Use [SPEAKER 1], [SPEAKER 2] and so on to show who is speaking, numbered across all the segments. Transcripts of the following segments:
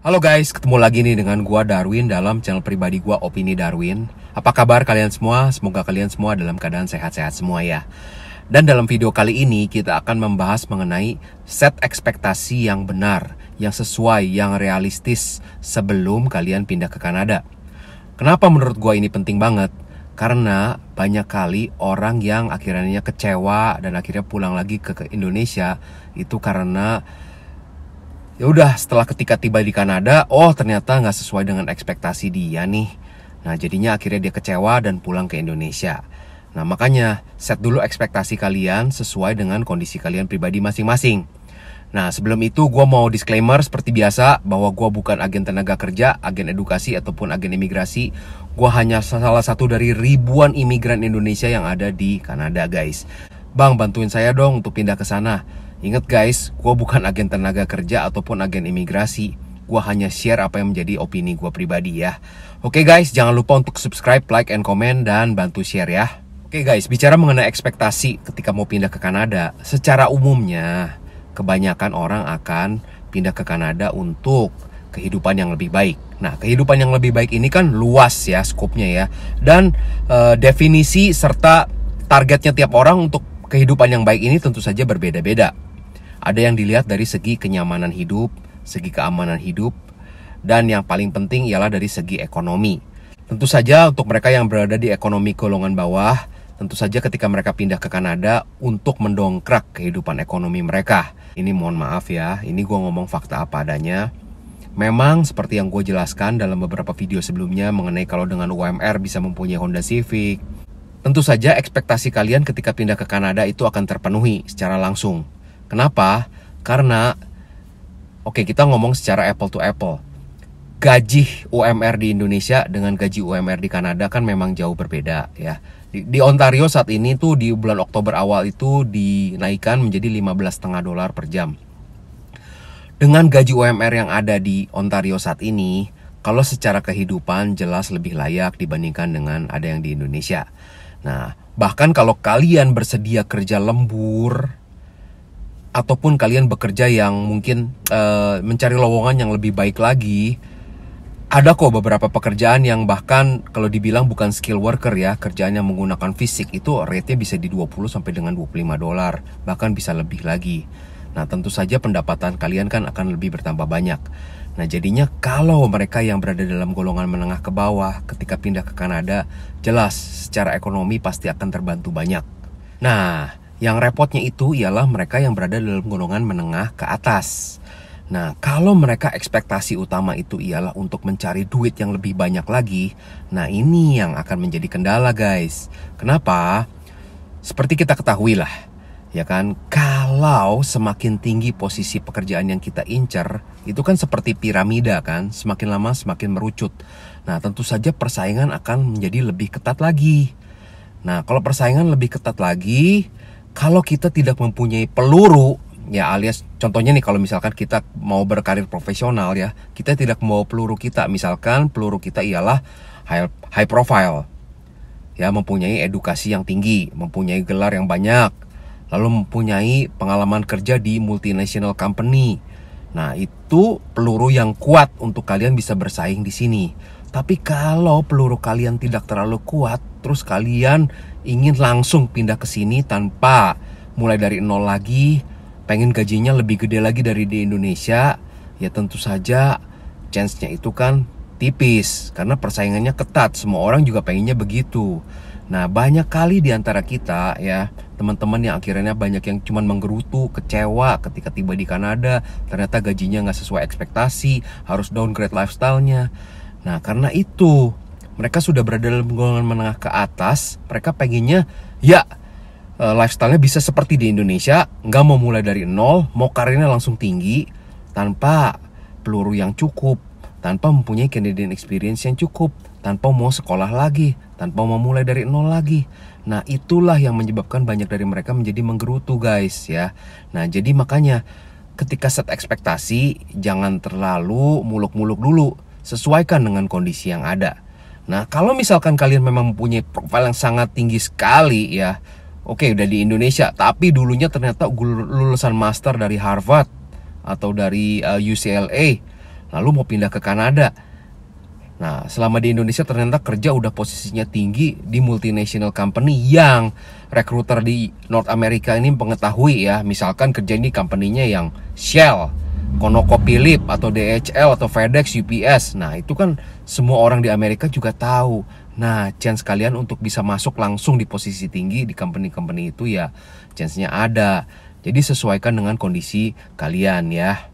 [SPEAKER 1] Halo guys, ketemu lagi nih dengan gua Darwin dalam channel pribadi gua Opini Darwin. Apa kabar kalian semua? Semoga kalian semua dalam keadaan sehat-sehat semua ya. Dan dalam video kali ini kita akan membahas mengenai set ekspektasi yang benar, yang sesuai, yang realistis sebelum kalian pindah ke Kanada. Kenapa menurut gua ini penting banget? Karena banyak kali orang yang akhirnya kecewa dan akhirnya pulang lagi ke, ke Indonesia itu karena ya udah setelah ketika tiba di Kanada, oh ternyata nggak sesuai dengan ekspektasi dia nih. Nah jadinya akhirnya dia kecewa dan pulang ke Indonesia. Nah makanya set dulu ekspektasi kalian sesuai dengan kondisi kalian pribadi masing-masing. Nah, sebelum itu gue mau disclaimer seperti biasa bahwa gue bukan agen tenaga kerja, agen edukasi, ataupun agen imigrasi. Gue hanya salah satu dari ribuan imigran Indonesia yang ada di Kanada, guys. Bang, bantuin saya dong untuk pindah ke sana. Ingat guys, gue bukan agen tenaga kerja ataupun agen imigrasi. Gue hanya share apa yang menjadi opini gue pribadi ya. Oke guys, jangan lupa untuk subscribe, like, and comment, dan bantu share ya. Oke guys, bicara mengenai ekspektasi ketika mau pindah ke Kanada, secara umumnya kebanyakan orang akan pindah ke Kanada untuk kehidupan yang lebih baik. Nah, kehidupan yang lebih baik ini kan luas ya skupnya ya. Dan e, definisi serta targetnya tiap orang untuk kehidupan yang baik ini tentu saja berbeda-beda. Ada yang dilihat dari segi kenyamanan hidup, segi keamanan hidup, dan yang paling penting ialah dari segi ekonomi. Tentu saja untuk mereka yang berada di ekonomi golongan bawah, tentu saja ketika mereka pindah ke Kanada untuk mendongkrak kehidupan ekonomi mereka. Ini mohon maaf ya, ini gue ngomong fakta apa adanya. Memang seperti yang gue jelaskan dalam beberapa video sebelumnya mengenai kalau dengan UMR bisa mempunyai Honda Civic. Tentu saja ekspektasi kalian ketika pindah ke Kanada itu akan terpenuhi secara langsung. Kenapa? Karena, oke kita ngomong secara apple to apple. Gaji UMR di Indonesia dengan gaji UMR di Kanada kan memang jauh berbeda ya di, di Ontario saat ini tuh di bulan Oktober awal itu dinaikkan menjadi 15,5 dolar per jam. Dengan gaji UMR yang ada di Ontario saat ini, kalau secara kehidupan jelas lebih layak dibandingkan dengan ada yang di Indonesia. Nah, bahkan kalau kalian bersedia kerja lembur ataupun kalian bekerja yang mungkin uh, mencari lowongan yang lebih baik lagi, ada kok beberapa pekerjaan yang bahkan kalau dibilang bukan skill worker ya, kerjaannya menggunakan fisik itu rate-nya bisa di 20 sampai dengan 25 dolar, bahkan bisa lebih lagi. Nah, tentu saja pendapatan kalian kan akan lebih bertambah banyak. Nah, jadinya kalau mereka yang berada dalam golongan menengah ke bawah ketika pindah ke Kanada, jelas secara ekonomi pasti akan terbantu banyak. Nah, yang repotnya itu ialah mereka yang berada dalam golongan menengah ke atas. Nah, kalau mereka ekspektasi utama itu ialah untuk mencari duit yang lebih banyak lagi, nah ini yang akan menjadi kendala, guys. Kenapa? Seperti kita ketahui lah, ya kan? Kalau semakin tinggi posisi pekerjaan yang kita incer, itu kan seperti piramida kan, semakin lama semakin merucut. Nah, tentu saja persaingan akan menjadi lebih ketat lagi. Nah, kalau persaingan lebih ketat lagi, kalau kita tidak mempunyai peluru ya alias contohnya nih kalau misalkan kita mau berkarir profesional ya kita tidak mau peluru kita misalkan peluru kita ialah high, high profile ya mempunyai edukasi yang tinggi mempunyai gelar yang banyak lalu mempunyai pengalaman kerja di multinational company nah itu peluru yang kuat untuk kalian bisa bersaing di sini tapi kalau peluru kalian tidak terlalu kuat terus kalian ingin langsung pindah ke sini tanpa mulai dari nol lagi pengen gajinya lebih gede lagi dari di Indonesia, ya tentu saja chance-nya itu kan tipis karena persaingannya ketat, semua orang juga pengennya begitu. Nah, banyak kali di antara kita ya, teman-teman yang akhirnya banyak yang cuman menggerutu, kecewa ketika tiba di Kanada, ternyata gajinya nggak sesuai ekspektasi, harus downgrade lifestyle-nya. Nah, karena itu mereka sudah berada dalam golongan menengah ke atas, mereka pengennya ya uh, lifestyle-nya bisa seperti di Indonesia, nggak mau mulai dari nol, mau karirnya langsung tinggi tanpa peluru yang cukup, tanpa mempunyai Canadian experience yang cukup, tanpa mau sekolah lagi, tanpa mau mulai dari nol lagi. Nah, itulah yang menyebabkan banyak dari mereka menjadi menggerutu, guys, ya. Nah, jadi makanya ketika set ekspektasi jangan terlalu muluk-muluk dulu, sesuaikan dengan kondisi yang ada. Nah, kalau misalkan kalian memang mempunyai profil yang sangat tinggi sekali ya, oke okay, udah di Indonesia tapi dulunya ternyata lulusan master dari Harvard atau dari uh, eh, UCLA lalu mau pindah ke Kanada Nah, selama di Indonesia ternyata kerja udah posisinya tinggi di multinational company yang rekruter di North America ini mengetahui ya, misalkan kerja ini company-nya yang Shell, ConocoPhillips atau DHL atau FedEx, UPS. Nah, itu kan semua orang di Amerika juga tahu. Nah, chance kalian untuk bisa masuk langsung di posisi tinggi di company-company itu ya chance-nya ada. Jadi sesuaikan dengan kondisi kalian ya.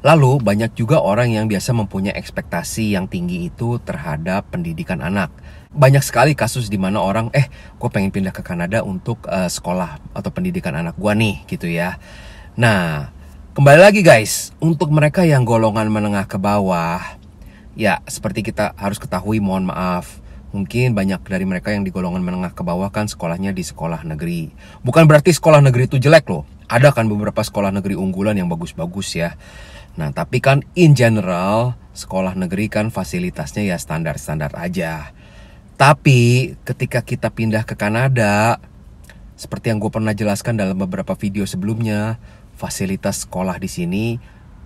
[SPEAKER 1] Lalu banyak juga orang yang biasa mempunyai ekspektasi yang tinggi itu terhadap pendidikan anak. Banyak sekali kasus di mana orang eh gue pengen pindah ke Kanada untuk uh, sekolah atau pendidikan anak gue nih gitu ya. Nah kembali lagi guys untuk mereka yang golongan menengah ke bawah ya seperti kita harus ketahui mohon maaf mungkin banyak dari mereka yang di golongan menengah ke bawah kan sekolahnya di sekolah negeri. Bukan berarti sekolah negeri itu jelek loh. Ada kan beberapa sekolah negeri unggulan yang bagus-bagus ya. Nah, tapi kan in general sekolah negeri kan fasilitasnya ya standar-standar aja. Tapi ketika kita pindah ke Kanada, seperti yang gue pernah jelaskan dalam beberapa video sebelumnya, fasilitas sekolah di sini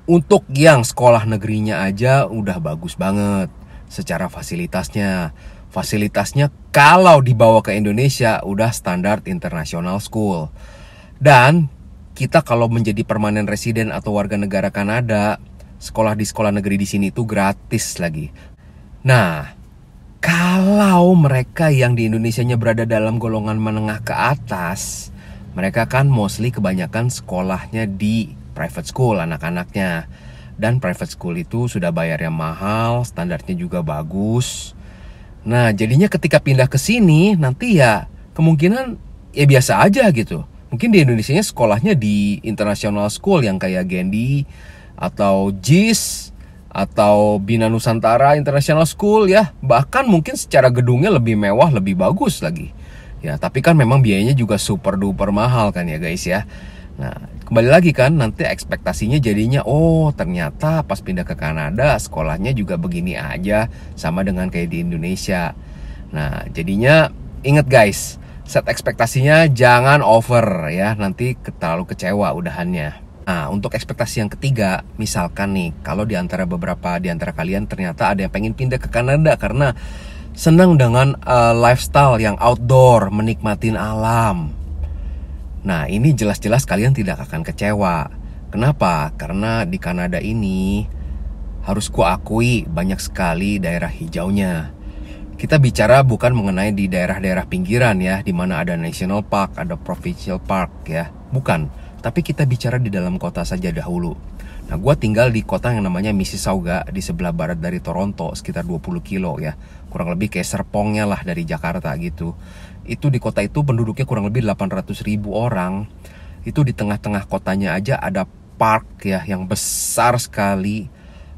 [SPEAKER 1] untuk yang sekolah negerinya aja udah bagus banget secara fasilitasnya. Fasilitasnya kalau dibawa ke Indonesia udah standar international school. Dan kita kalau menjadi permanen residen atau warga negara Kanada, sekolah di sekolah negeri di sini itu gratis lagi. Nah, kalau mereka yang di Indonesia-nya berada dalam golongan menengah ke atas, mereka kan mostly kebanyakan sekolahnya di private school anak-anaknya. Dan private school itu sudah bayarnya mahal, standarnya juga bagus. Nah, jadinya ketika pindah ke sini nanti ya kemungkinan ya biasa aja gitu mungkin di Indonesia sekolahnya di international school yang kayak Gendi atau JIS atau Bina Nusantara International School ya bahkan mungkin secara gedungnya lebih mewah lebih bagus lagi ya tapi kan memang biayanya juga super duper mahal kan ya guys ya nah kembali lagi kan nanti ekspektasinya jadinya oh ternyata pas pindah ke Kanada sekolahnya juga begini aja sama dengan kayak di Indonesia nah jadinya ingat guys set ekspektasinya jangan over ya nanti terlalu kecewa udahannya Nah, untuk ekspektasi yang ketiga, misalkan nih, kalau di antara beberapa di antara kalian ternyata ada yang pengen pindah ke Kanada karena senang dengan uh, lifestyle yang outdoor, menikmati alam. Nah, ini jelas-jelas kalian tidak akan kecewa. Kenapa? Karena di Kanada ini harus kuakui banyak sekali daerah hijaunya kita bicara bukan mengenai di daerah-daerah pinggiran ya, di mana ada national park, ada provincial park ya, bukan. Tapi kita bicara di dalam kota saja dahulu. Nah, gue tinggal di kota yang namanya Mississauga di sebelah barat dari Toronto, sekitar 20 kilo ya, kurang lebih kayak Serpongnya lah dari Jakarta gitu. Itu di kota itu penduduknya kurang lebih 800 ribu orang. Itu di tengah-tengah kotanya aja ada park ya yang besar sekali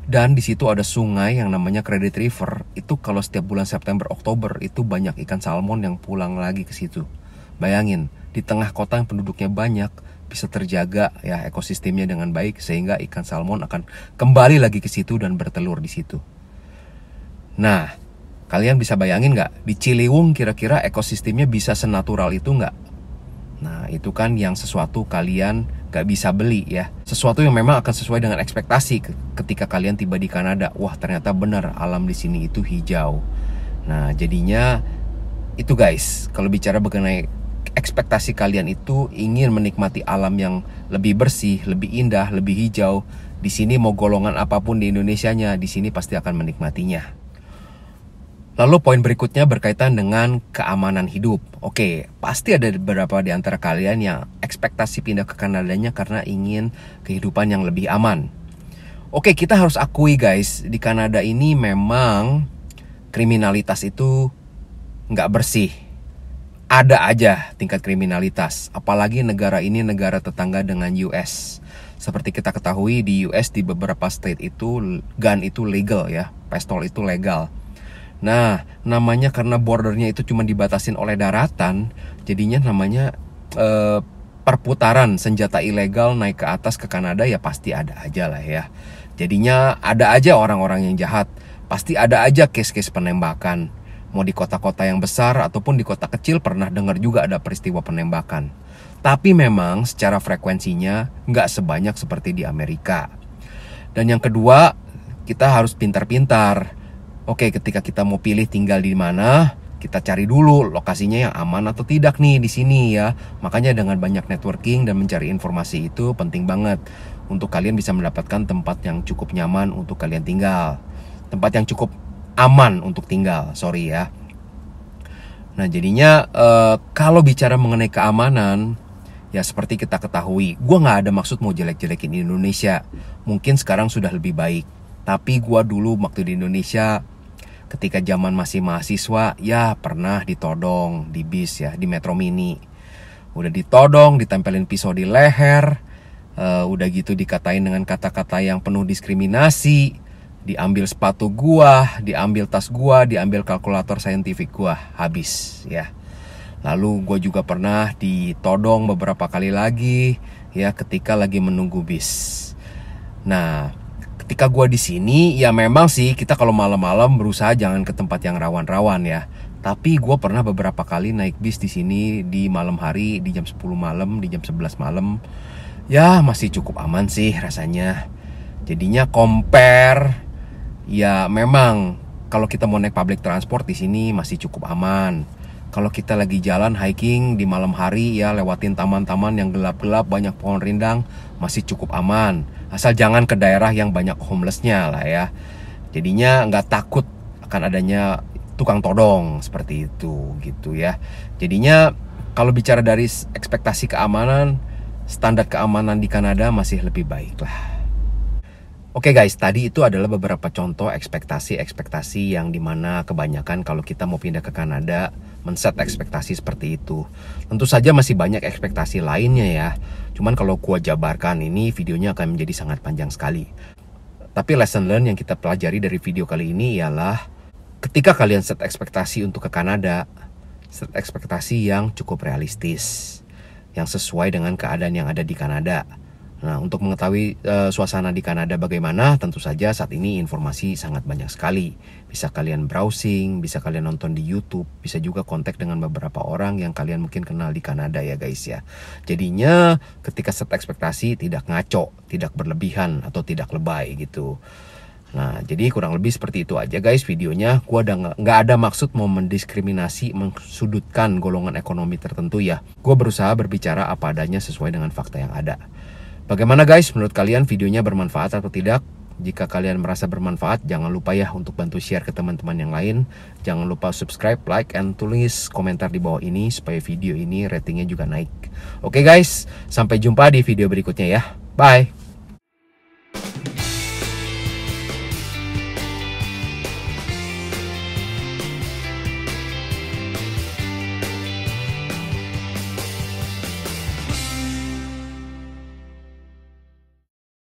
[SPEAKER 1] dan di situ ada sungai yang namanya Credit River. Itu kalau setiap bulan September Oktober itu banyak ikan salmon yang pulang lagi ke situ. Bayangin, di tengah kota yang penduduknya banyak bisa terjaga ya ekosistemnya dengan baik sehingga ikan salmon akan kembali lagi ke situ dan bertelur di situ. Nah, kalian bisa bayangin nggak di Ciliwung kira-kira ekosistemnya bisa senatural itu nggak? Nah, itu kan yang sesuatu kalian gak bisa beli ya. Sesuatu yang memang akan sesuai dengan ekspektasi ketika kalian tiba di Kanada. Wah ternyata benar alam di sini itu hijau. Nah jadinya itu guys kalau bicara mengenai ekspektasi kalian itu ingin menikmati alam yang lebih bersih, lebih indah, lebih hijau. Di sini mau golongan apapun di Indonesia nya di sini pasti akan menikmatinya. Lalu poin berikutnya berkaitan dengan keamanan hidup. Oke, pasti ada beberapa di antara kalian yang ekspektasi pindah ke Kanadanya karena ingin kehidupan yang lebih aman. Oke, kita harus akui guys, di Kanada ini memang kriminalitas itu nggak bersih. Ada aja tingkat kriminalitas, apalagi negara ini negara tetangga dengan US. Seperti kita ketahui di US di beberapa state itu gun itu legal ya, pistol itu legal Nah, namanya karena bordernya itu cuma dibatasin oleh daratan, jadinya namanya eh, perputaran senjata ilegal naik ke atas ke Kanada ya pasti ada aja lah ya. Jadinya ada aja orang-orang yang jahat, pasti ada aja case-case penembakan. Mau di kota-kota yang besar ataupun di kota kecil pernah dengar juga ada peristiwa penembakan. Tapi memang secara frekuensinya nggak sebanyak seperti di Amerika. Dan yang kedua, kita harus pintar-pintar Oke, ketika kita mau pilih tinggal di mana, kita cari dulu lokasinya yang aman atau tidak nih di sini ya. Makanya dengan banyak networking dan mencari informasi itu penting banget untuk kalian bisa mendapatkan tempat yang cukup nyaman untuk kalian tinggal. Tempat yang cukup aman untuk tinggal, sorry ya. Nah, jadinya eh, kalau bicara mengenai keamanan, ya seperti kita ketahui, gue gak ada maksud mau jelek-jelekin Indonesia. Mungkin sekarang sudah lebih baik, tapi gue dulu waktu di Indonesia ketika zaman masih mahasiswa ya pernah ditodong di bis ya di Metro Mini udah ditodong ditempelin pisau di leher e, udah gitu dikatain dengan kata-kata yang penuh diskriminasi diambil sepatu gua diambil tas gua diambil kalkulator saintifik gua habis ya lalu gua juga pernah ditodong beberapa kali lagi ya ketika lagi menunggu bis nah ketika gue di sini ya memang sih kita kalau malam-malam berusaha jangan ke tempat yang rawan-rawan ya tapi gue pernah beberapa kali naik bis di sini di malam hari di jam 10 malam di jam 11 malam ya masih cukup aman sih rasanya jadinya compare ya memang kalau kita mau naik public transport di sini masih cukup aman kalau kita lagi jalan hiking di malam hari ya lewatin taman-taman yang gelap-gelap banyak pohon rindang masih cukup aman asal jangan ke daerah yang banyak homelessnya lah ya jadinya nggak takut akan adanya tukang todong seperti itu gitu ya jadinya kalau bicara dari ekspektasi keamanan standar keamanan di Kanada masih lebih baik lah Oke okay guys, tadi itu adalah beberapa contoh ekspektasi-ekspektasi yang dimana kebanyakan kalau kita mau pindah ke Kanada, men-set ekspektasi seperti itu. Tentu saja masih banyak ekspektasi lainnya ya, cuman kalau gua jabarkan ini videonya akan menjadi sangat panjang sekali. Tapi lesson learn yang kita pelajari dari video kali ini ialah ketika kalian set ekspektasi untuk ke Kanada, set ekspektasi yang cukup realistis, yang sesuai dengan keadaan yang ada di Kanada Nah, untuk mengetahui e, suasana di Kanada bagaimana, tentu saja saat ini informasi sangat banyak sekali. Bisa kalian browsing, bisa kalian nonton di YouTube, bisa juga kontak dengan beberapa orang yang kalian mungkin kenal di Kanada ya guys ya. Jadinya ketika set ekspektasi tidak ngaco, tidak berlebihan atau tidak lebay gitu. Nah, jadi kurang lebih seperti itu aja guys videonya. Gua ada nggak ada maksud mau mendiskriminasi, mensudutkan golongan ekonomi tertentu ya. Gua berusaha berbicara apa adanya sesuai dengan fakta yang ada. Bagaimana guys, menurut kalian videonya bermanfaat atau tidak? Jika kalian merasa bermanfaat, jangan lupa ya untuk bantu share ke teman-teman yang lain. Jangan lupa subscribe, like, and tulis komentar di bawah ini supaya video ini ratingnya juga naik. Oke guys, sampai jumpa di video berikutnya ya. Bye!